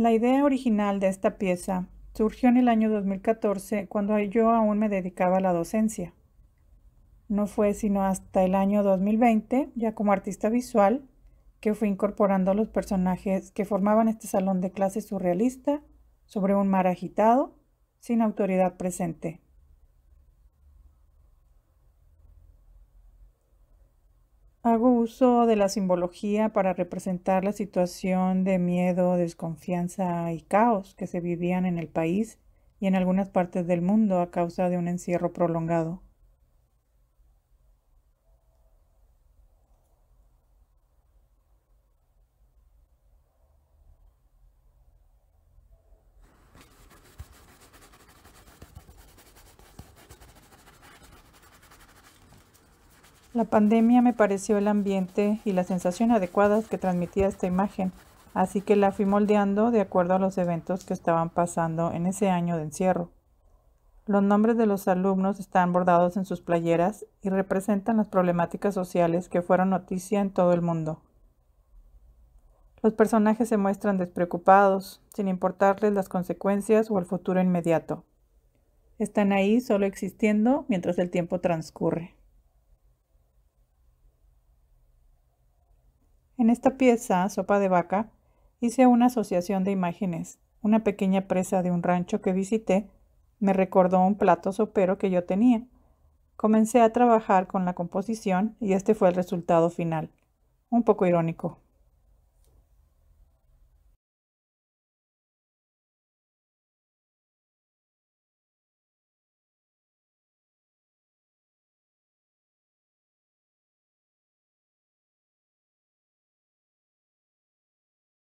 La idea original de esta pieza surgió en el año 2014 cuando yo aún me dedicaba a la docencia. No fue sino hasta el año 2020, ya como artista visual, que fui incorporando a los personajes que formaban este salón de clase surrealista sobre un mar agitado, sin autoridad presente. Hago uso de la simbología para representar la situación de miedo, desconfianza y caos que se vivían en el país y en algunas partes del mundo a causa de un encierro prolongado. La pandemia me pareció el ambiente y la sensación adecuadas que transmitía esta imagen, así que la fui moldeando de acuerdo a los eventos que estaban pasando en ese año de encierro. Los nombres de los alumnos están bordados en sus playeras y representan las problemáticas sociales que fueron noticia en todo el mundo. Los personajes se muestran despreocupados, sin importarles las consecuencias o el futuro inmediato. Están ahí solo existiendo mientras el tiempo transcurre. En esta pieza, Sopa de Vaca, hice una asociación de imágenes. Una pequeña presa de un rancho que visité me recordó un plato sopero que yo tenía. Comencé a trabajar con la composición y este fue el resultado final. Un poco irónico.